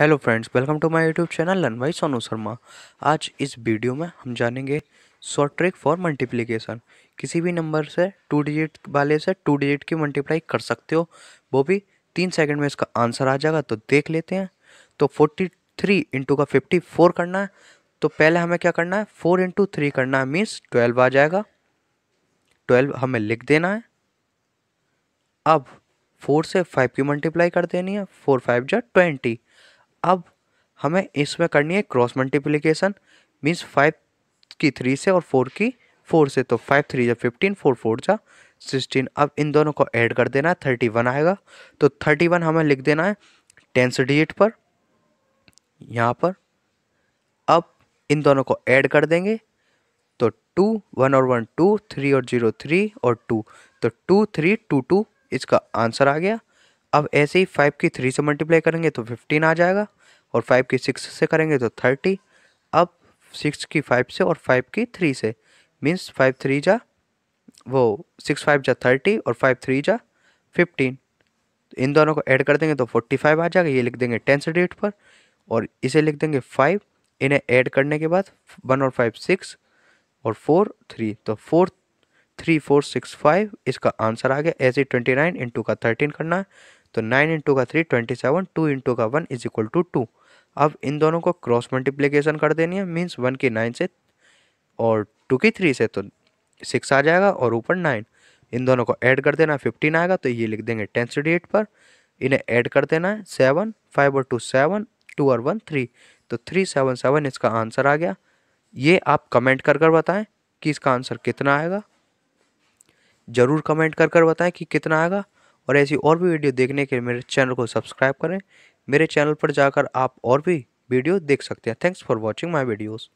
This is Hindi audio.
hello friends welcome to my YouTube channel learn भाई सोनू शर्मा आज इस वीडियो में हम जानेंगे शॉर्ट ट्रिक फॉर मल्टीप्लिकेशन किसी भी नंबर से टू डिजिट वाले से टू डिजिट की मल्टीप्लाई कर सकते हो वो भी तीन सेकंड में इसका आंसर आ जाएगा तो देख लेते हैं तो फोर्टी थ्री इंटू का फिफ्टी फोर करना है तो पहले हमें क्या करना है फोर इंटू थ्री करना है मीन्स ट्वेल्व आ जाएगा ट्वेल्व हमें लिख देना है अब फोर से फाइव की मल्टीप्लाई कर देनी है फोर फाइव जो ट्वेंटी अब हमें इसमें करनी है क्रॉस मल्टीप्लिकेशन मीन्स फाइव की थ्री से और फोर की फोर से तो फाइव थ्री जा फिफ्टीन फोर फोर जा सिक्सटीन अब इन दोनों को ऐड कर देना है थर्टी वन आएगा तो थर्टी वन हमें लिख देना है टेंस डिजिट पर यहाँ पर अब इन दोनों को ऐड कर देंगे तो टू वन और वन टू थ्री और जीरो थ्री और टू तो टू थ्री टू टू इसका आंसर आ गया अब ऐसे ही फाइव की थ्री से मल्टीप्लाई करेंगे तो फिफ्टीन आ जाएगा और फाइव की सिक्स से करेंगे तो थर्टी अब सिक्स की फाइव से और फाइव की थ्री से मीन्स फाइव थ्री जा वो सिक्स फाइव जा थर्टी और फाइव थ्री जा फिफ्टीन इन दोनों को ऐड कर देंगे तो फोर्टी फाइव आ जाएगा ये लिख देंगे टेंथ डेट पर और इसे लिख देंगे फाइव इन्हें ऐड करने के बाद वन और फाइव सिक्स और फोर थ्री तो four three four six five इसका आंसर आ गया ऐसे ट्वेंटी नाइन इंटू का थर्टीन करना है तो नाइन इंटू का three twenty seven two into का one is equal to two अब इन दोनों को क्रॉस मल्टीप्लीकेशन कर देनी है मीन्स वन की नाइन से और टू की थ्री से तो सिक्स आ जाएगा और ऊपर नाइन इन दोनों को ऐड कर देना फिफ्टीन आएगा तो ये लिख देंगे टेंथ एट पर इन्हें ऐड कर देना है सेवन फाइव और टू सेवन टू और वन थ्री तो थ्री सेवन सेवन इसका आंसर आ गया ये आप कमेंट कर कर बताएं कि इसका आंसर कितना आएगा ज़रूर कमेंट कर कर बताएं कि कितना आएगा और ऐसी और भी वीडियो देखने के लिए मेरे चैनल को सब्सक्राइब करें मेरे चैनल पर जाकर आप और भी वीडियो देख सकते हैं thanks for watching my videos